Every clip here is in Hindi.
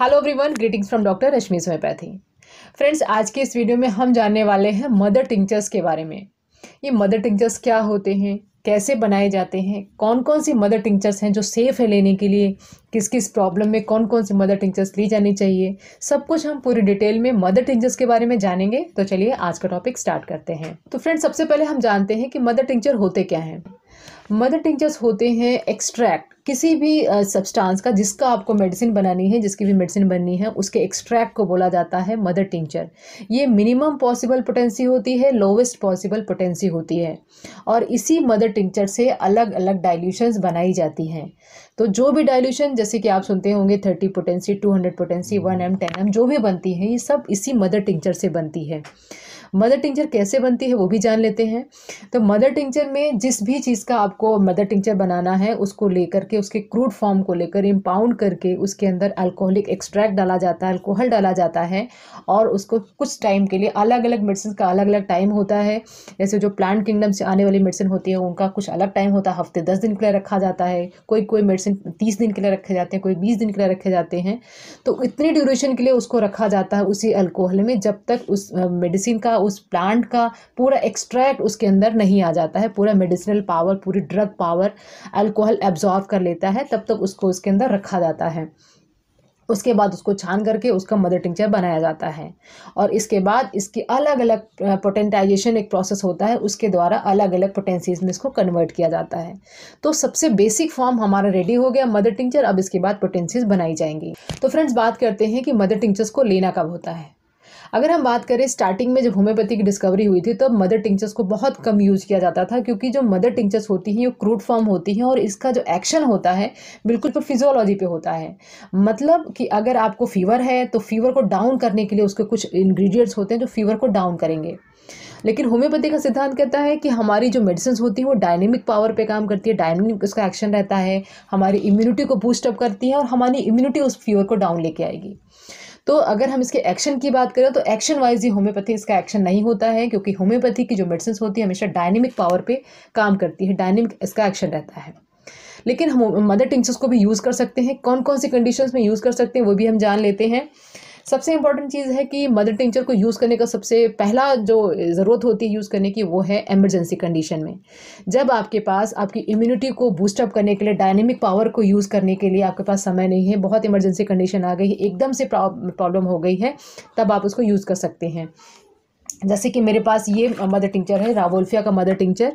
hello everyone greetings from doctor Rashmi सोयपैथी फ्रेंड्स आज के इस वीडियो में हम जानने वाले हैं मदर टिंचर्स के बारे में ये मदर टिंचर्स क्या होते हैं कैसे बनाए जाते हैं कौन कौन सी मदर टिंचर्स हैं जो सेफ़ है लेने के लिए किस किस प्रॉब्लम में कौन कौन सी मदर टिंचर्स ली जानी चाहिए सब कुछ हम पूरी डिटेल में मदर टिंचर्स के बारे में जानेंगे तो चलिए आज का टॉपिक स्टार्ट करते हैं तो फ्रेंड्स सबसे पहले हम जानते हैं कि मदर टिंचर होते क्या हैं मदर टिंचर्स होते हैं एक्सट्रैक्ट किसी भी सब्सटेंस का जिसका आपको मेडिसिन बनानी है जिसकी भी मेडिसिन बननी है उसके एक्सट्रैक्ट को बोला जाता है मदर टिंचर ये मिनिमम पॉसिबल पोटेंसी होती है लोवेस्ट पॉसिबल पोटेंसी होती है और इसी मदर टिंचर से अलग अलग डाइल्यूशंस बनाई जाती हैं तो जो भी डाइल्यूशन जैसे कि आप सुनते होंगे thirty potency two hundred potency one M ten M जो भी बनती है ये सब इसी मदर टिंचर से बनती है मदर टिंचर कैसे बनती है वो भी जान लेते हैं तो मदर टिंचर में जिस भी चीज़ का आपको मदर टिंचर बनाना है उसको लेकर के उसके क्रूड फॉर्म को लेकर इम्पाउंड करके उसके अंदर अल्कोहलिक एक्सट्रैक्ट डाला जाता है अल्कोहल डाला जाता है और उसको कुछ टाइम के लिए अलग अलग मेडिसिन का अलग अलग टाइम होता है जैसे जो प्लांट किंगडम से आने वाली मेडिसिन होती है उनका कुछ अलग टाइम होता है हफ्ते दस दिन के लिए रखा जाता है कोई कोई मेडिसिन तीस दिन के लिए रखे जाते हैं कोई बीस दिन के लिए रखे जाते हैं तो इतने ड्यूरेशन के लिए उसको रखा जाता है उसी अल्कोहल में जब तक उस मेडिसिन का उस प्लांट का पूरा एक्सट्रैक्ट उसके अंदर नहीं आ जाता है पूरा मेडिसिनल पावर पूरी ड्रग पावर अल्कोहल एब्जॉर्व कर लेता है तब तक उसको उसके अंदर रखा जाता है उसके बाद उसको छान करके उसका मदर टिंचर बनाया जाता है और इसके बाद इसकी अलग अलग पोटेंटाइजेशन एक प्रोसेस होता है उसके द्वारा अलग अलग पोटेंसीज में इसको कन्वर्ट किया जाता है तो सबसे बेसिक फॉर्म हमारा रेडी हो गया मदर टिंचर अब इसके बाद पोटेंसीज बनाई जाएंगी तो फ्रेंड्स बात करते हैं कि मदर टिंचर्स को लेना कब होता है अगर हम बात करें स्टार्टिंग में जब होम्योपैथी की डिस्कवरी हुई थी तब तो मदर टिंचर्स को बहुत कम यूज़ किया जाता था क्योंकि जो मदर टिंचर्स होती हैं वो क्रूड फॉर्म होती हैं और इसका जो एक्शन होता है बिल्कुल तो फिजियोलॉजी पे होता है मतलब कि अगर आपको फीवर है तो फीवर को डाउन करने के लिए उसके कुछ इन्ग्रीडियंट्स होते हैं जो फीवर को डाउन करेंगे लेकिन होम्योपैथी का सिद्धांत कहता है कि हमारी जो मेडिसिन होती हैं वो डायनेमिक पावर पे काम करती है डायनेमिक उसका एक्शन रहता है हमारी इम्यूनिटी को बूस्टअप करती है और हमारी इम्यूनिटी उस फीवर को डाउन लेके आएगी तो अगर हम इसके एक्शन की बात करें तो एक्शन वाइज ही होम्योपैथी इसका एक्शन नहीं होता है क्योंकि होम्योपैथी की जो मेडिसिन होती है हमेशा डायनेमिक पावर पर काम करती है डायनेमिक इसका एक्शन रहता है लेकिन हम मदर टिंक्स को भी यूज़ कर सकते हैं कौन कौन सी कंडीशंस में यूज़ कर सकते हैं वो भी हम जान लेते हैं सबसे इंपॉर्टेंट चीज़ है कि मदर टिंचर को यूज़ करने का सबसे पहला जो ज़रूरत होती है यूज़ करने की वो है एमरजेंसी कंडीशन में जब आपके पास आपकी इम्यूनिटी को बूस्टअप करने के लिए डायनेमिक पावर को यूज़ करने के लिए आपके पास समय नहीं है बहुत इमरजेंसी कंडीशन आ गई है एकदम से प्रॉब्लम हो गई है तब आप उसको यूज़ कर सकते हैं जैसे कि मेरे पास ये मदर टिंचर है रावोल्फिया का मदर टिंचर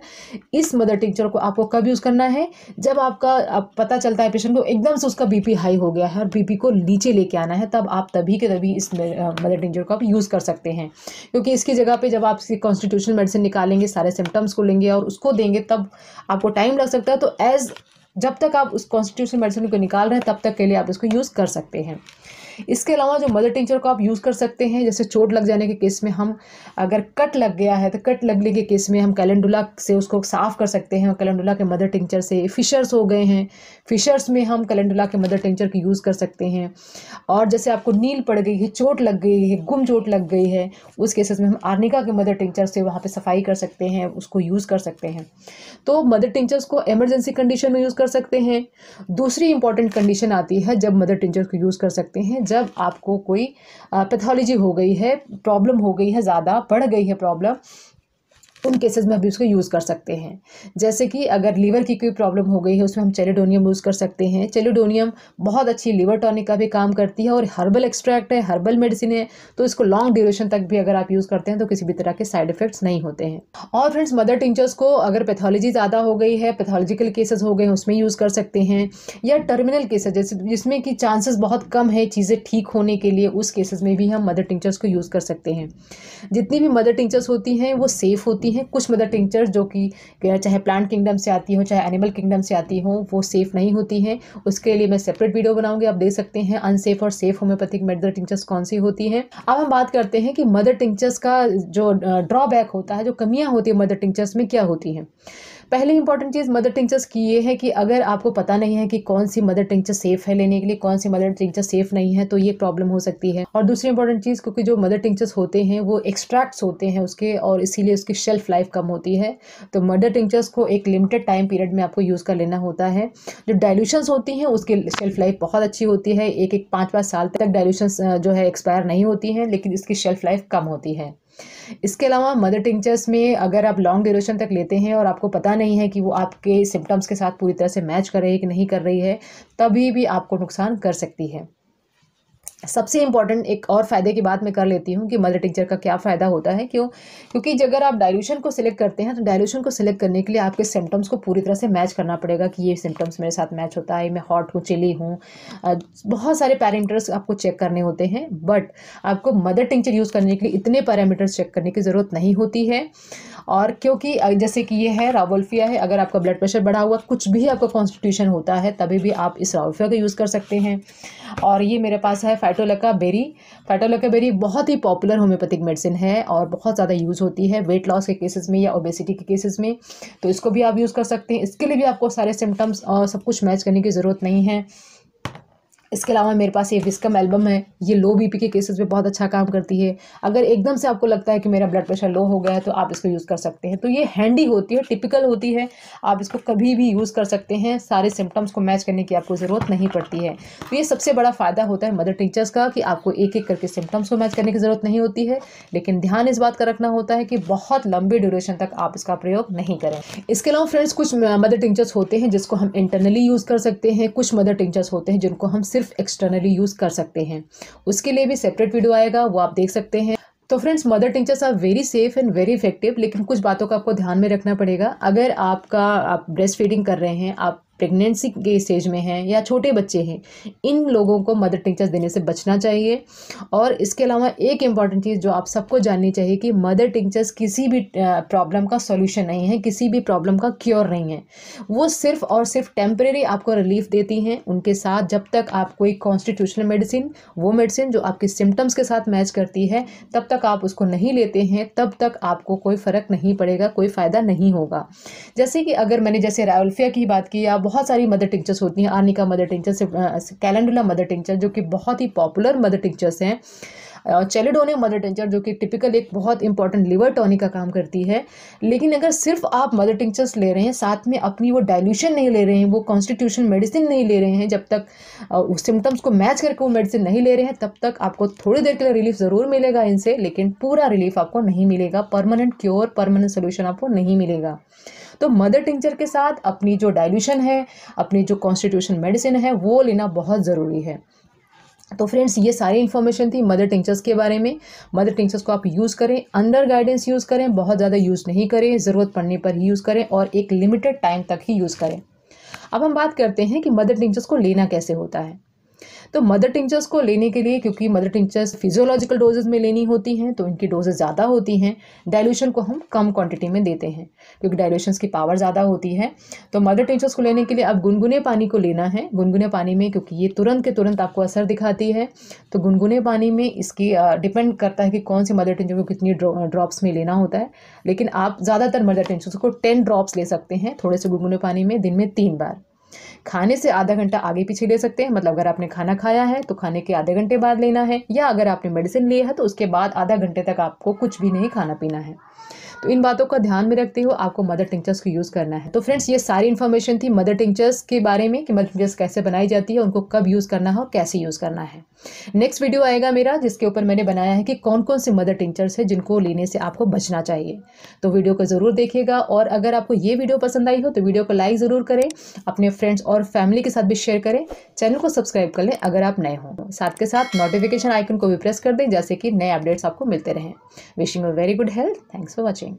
इस मदर टिंचर को आपको कब यूज़ करना है जब आपका आप पता चलता है पेशेंट को एकदम से उसका बीपी हाई हो गया है और बीपी को नीचे लेके आना है तब आप तभी के तभी इस मदर टिंचर को आप यूज़ कर सकते हैं क्योंकि इसकी जगह पर जब आप इसकी कॉन्स्टिट्यूशनल मेडिसिन निकालेंगे सारे सिम्टम्स को लेंगे और उसको देंगे तब आपको टाइम लग सकता है तो एज़ जब तक आप उस कॉन्स्टिट्यूशन मेडिसिन को निकाल रहे हैं तब तक के लिए आप इसको यूज़ कर सकते हैं इसके अलावा जो मदर टिंचर को आप यूज़ कर सकते हैं जैसे चोट लग जाने के केस में हम अगर कट लग गया है तो कट लगने के केस में हम कैलेंडुला से उसको साफ़ कर सकते हैं और कैलेंडुला के मदर टिंचर से फिशर्स हो गए हैं फिशर्स में हम कैलेंडुला के मदर टिंचर की यूज़ कर सकते हैं और जैसे आपको नील पड़ गई है चोट लग गई है गुम चोट लग गई है उस केसेस में हम आर्निका के मदर टिंचर से वहाँ पर सफाई कर सकते हैं उसको यूज़ कर सकते हैं तो मदर टिंचर्स को एमरजेंसी कंडीशन में यूज़ कर सकते हैं दूसरी इंपॉर्टेंट कंडीशन आती है जब मदर टिंचर्स को यूज़ कर सकते हैं जब आपको कोई पैथोलॉजी हो गई है प्रॉब्लम हो गई है ज़्यादा बढ़ गई है प्रॉब्लम उन केसेस में हम उसको यूज़ कर सकते हैं जैसे कि अगर लीवर की कोई प्रॉब्लम हो गई है उसमें हम चेलिडोनियम यूज़ कर सकते हैं चेलिडोनियम बहुत अच्छी लीवर टॉनिक का भी काम करती है और हर्बल एक्सट्रैक्ट है हर्बल मेडिसिन है तो इसको लॉन्ग ड्यूरेशन तक भी अगर आप यूज़ करते हैं तो किसी भी तरह के साइड इफेक्ट्स नहीं होते हैं और फ्रेंड्स मदर टिंचर्स को अगर पैथोलॉजी ज़्यादा हो गई है पैथोलॉजिकल केसेज हो गए हैं उसमें यूज़ कर सकते हैं या टर्मिनल केसेज जैसे जिसमें कि चांसेस बहुत कम है चीज़ें ठीक होने के लिए उस केसेज में भी हम मदर टिंचर्स को यूज़ कर सकते हैं जितनी भी मदर टिंचर्स होती हैं वो सेफ़ होती हैं हैं कुछ मदर टिंचर्स जो कि चाहे प्लांट किंगडम से आती हो चाहे एनिमल किंगडम से आती हो वो सेफ़ नहीं होती हैं उसके लिए मैं सेपरेट वीडियो बनाऊंगी आप देख सकते हैं अनसेफ और सेफ होम्योपैथिक मदर टिंचर्स कौन सी होती हैं अब हम बात करते हैं कि मदर टिंचर्स का जो ड्रॉबैक होता है जो कमियाँ होती है मदर टिंचर्स में क्या होती हैं पहली इंपॉर्टेंट चीज़ मदर टिंचर्स की ये है कि अगर आपको पता नहीं है कि कौन सी मदर टिंचर सेफ है लेने के लिए कौन सी मदर टिंचर सेफ नहीं है तो ये प्रॉब्लम हो सकती है और दूसरी इंपॉर्टेंट चीज़ क्योंकि जो मदर टिंचर्स होते हैं वो एक्सट्रैक्ट्स होते हैं उसके और इसीलिए उसकी शेल्फ लाइफ कम होती है तो मदर टिंचर्स को एक लिमिटेड टाइम पीरियड में आपको यूज़ कर लेना होता है जो डायल्यूशंस होती हैं उसकी शेल्फ लाइफ बहुत अच्छी होती है एक एक पाँच पाँच साल तक डायल्यूशंस जो है एक्सपायर नहीं होती हैं लेकिन इसकी शेल्फ लाइफ कम होती है इसके अलावा मदर टिंचर्स में अगर आप लॉन्ग ड्यूरेशन तक लेते हैं और आपको पता नहीं है कि वो आपके सिम्टम्स के साथ पूरी तरह से मैच कर रही है कि नहीं कर रही है तभी भी आपको नुकसान कर सकती है सबसे इम्पॉर्टेंट एक और फ़ायदे की बात मैं कर लेती हूँ कि मदर टिक्चर का क्या फ़ायदा होता है क्यों क्योंकि अगर आप डायल्यूशन को सिलेक्ट करते हैं तो डायल्यूशन को सिलेक्ट करने के लिए आपके सिम्टम्स को पूरी तरह से मैच करना पड़ेगा कि ये सिम्टम्स मेरे साथ मैच होता है मैं हॉट हूँ चिली हूँ बहुत सारे पैरामीटर्स आपको चेक करने होते हैं बट आपको मदर टिक्चर यूज़ करने के लिए इतने पैरामीटर्स चेक करने की ज़रूरत नहीं होती है और क्योंकि जैसे कि ये है रावल्फिया है अगर आपका ब्लड प्रेशर बढ़ा हुआ कुछ भी आपका कॉन्स्टिट्यूशन होता है तभी भी आप इस रावल्फिया का यूज़ कर सकते हैं और ये मेरे पास है फैटोलका बेरी फैटोलका बेरी बहुत ही पॉपुलर होम्योपैथिक मेडिसिन है और बहुत ज़्यादा यूज़ होती है वेट लॉस के केसेस में या ओबेसिटी के केसेस में तो इसको भी आप यूज़ कर सकते हैं इसके लिए भी आपको सारे सिम्टम्स और सब कुछ मैच करने की ज़रूरत नहीं है इसके अलावा मेरे पास ये विस्कम एल्बम है ये लो बीपी के केसेस में बहुत अच्छा काम करती है अगर एकदम से आपको लगता है कि मेरा ब्लड प्रेशर लो हो गया है तो आप इसको यूज़ कर सकते हैं तो ये हैंडी होती है टिपिकल होती है आप इसको कभी भी यूज़ कर सकते हैं सारे सिम्टम्स को मैच करने की आपको ज़रूरत नहीं पड़ती है तो ये सबसे बड़ा फ़ायदा होता है मदर टीचर्स का कि आपको एक एक करके सिम्टम्स को मैच करने की ज़रूरत नहीं होती है लेकिन ध्यान इस बात का रखना होता है कि बहुत लंबे ड्यूरेशन तक आप इसका प्रयोग नहीं करें इसके अलावा फ्रेंड्स कुछ मदर टिंचर्स होते हैं जिसको हम इंटरनली यूज़ कर सकते हैं कुछ मदर टिंचर्स होते हैं जिनको हम सिर्फ सिर्फ एक्सटर्नली यूज़ कर सकते हैं उसके लिए भी सेपरेट वीडियो आएगा वो आप देख सकते हैं तो friends mother tinctures are very safe and very effective लेकिन कुछ बातों का आपको ध्यान में रखना पड़ेगा अगर आपका आप ब्रेस्ट फीडिंग कर रहे हैं आप प्रेगनेंसी के स्टेज में हैं या छोटे बच्चे हैं इन लोगों को मदर टिंचर्स देने से बचना चाहिए और इसके अलावा एक इम्पॉर्टेंट चीज़ जो आप सबको जाननी चाहिए कि मदर टिंचर्स किसी भी प्रॉब्लम का सॉल्यूशन नहीं है किसी भी प्रॉब्लम का क्योर नहीं है वो सिर्फ और सिर्फ टेम्परेरी आपको रिलीफ देती हैं उनके साथ जब तक आप कोई कॉन्स्टिट्यूशनल मेडिसिन वो मेडिसिन जो आपके सिम्टम्स के साथ मैच करती है तब तक आप उसको नहीं लेते हैं तब तक आपको कोई फ़र्क नहीं पड़ेगा कोई फ़ायदा नहीं होगा जैसे कि अगर मैंने जैसे रायल्फिया की बात की या बहुत सारी मदर टिंचर्स होती हैं arnica mother tincture calendula mother tincture जो कि बहुत ही पॉपुलर मदर टिंचर्स हैं और चेलेडोनियम मदर टिंचर जो कि टिपिकल एक बहुत इंपॉर्टेंट लिवर टॉनिक का काम करती है लेकिन अगर सिर्फ आप मदर टिंचर्स ले रहे हैं साथ में अपनी वो डाइल्यूशन नहीं ले रहे हैं वो कॉन्स्टिट्यूशन मेडिसिन नहीं ले रहे हैं जब तक उस सिम्टम्स को मैच करके वो मेडिसिन नहीं ले रहे हैं तब तक आपको थोड़ी देर के लिए रिलीफ ज़रूर मिलेगा इनसे लेकिन पूरा रिलीफ आपको नहीं मिलेगा परमानेंट क्योर परमानेंट सोल्यूशन आपको नहीं मिलेगा तो मदर टिंचर के साथ अपनी जो डायल्यूशन है अपनी जो कॉन्स्टिट्यूशन मेडिसिन है वो लेना बहुत ज़रूरी है तो फ्रेंड्स ये सारी इन्फॉर्मेशन थी मदर टिंचर्स के बारे में मदर टिंचर्स को आप यूज़ करें अंडर गाइडेंस यूज़ करें बहुत ज़्यादा यूज़ नहीं करें ज़रूरत पड़ने पर ही यूज़ करें और एक लिमिटेड टाइम तक ही यूज़ करें अब हम बात करते हैं कि मदर टिंचर्स को लेना कैसे होता है तो मदर टिंचर्स को लेने के लिए क्योंकि मदर टिंचर्स फिजियोलॉजिकल डोजेज में लेनी होती हैं तो इनकी डोजेज ज़्यादा होती हैं डायल्यूशन को हम कम क्वांटिटी में देते हैं क्योंकि डायल्यूशन की पावर ज़्यादा होती है तो मदर टिंचर्स को लेने के लिए अब गुनगुने पानी को लेना है गुनगुने पानी में क्योंकि ये तुरंत के तुरंत आपको असर दिखाती है तो गुनगुने पानी में इसकी डिपेंड करता है कि कौन सी मदर टिंचर को कितनी ड्रॉप्स में लेना होता है लेकिन आप ज़्यादातर मदर टिंचर्स को टेन ड्रॉप्स ले सकते हैं थोड़े से गुनगुने पानी में दिन में तीन बार खाने से आधा घंटा आगे पीछे ले सकते हैं मतलब अगर आपने खाना खाया है तो खाने के आधे घंटे बाद लेना है या अगर आपने मेडिसिन लिया है तो उसके बाद आधा घंटे तक आपको कुछ भी नहीं खाना पीना है तो इन बातों का ध्यान में रखते हुए आपको मदर टिंचर्स को यूज़ करना है तो फ्रेंड्स ये सारी इन्फॉर्मेशन थी मदर टिंचर्स के बारे में कि मदर टिंचर्स कैसे बनाई जाती है उनको कब यूज़ करना है और कैसे यूज़ करना है नेक्स्ट वीडियो आएगा मेरा जिसके ऊपर मैंने बनाया है कि कौन कौन से मदर टिंचर्स है जिनको लेने से आपको बचना चाहिए तो वीडियो को ज़रूर देखिएगा और अगर आपको ये वीडियो पसंद आई हो तो वीडियो को लाइक ज़रूर करें अपने फ्रेंड्स और फैमिली के साथ भी शेयर करें चैनल को सब्सक्राइब कर लें अगर आप नए हों साथ के साथ नोटिफिकेशन आइकन को भी प्रेस कर दें जैसे कि नए अपडेट्स आपको मिलते रहें wishing you very good health thanks for watching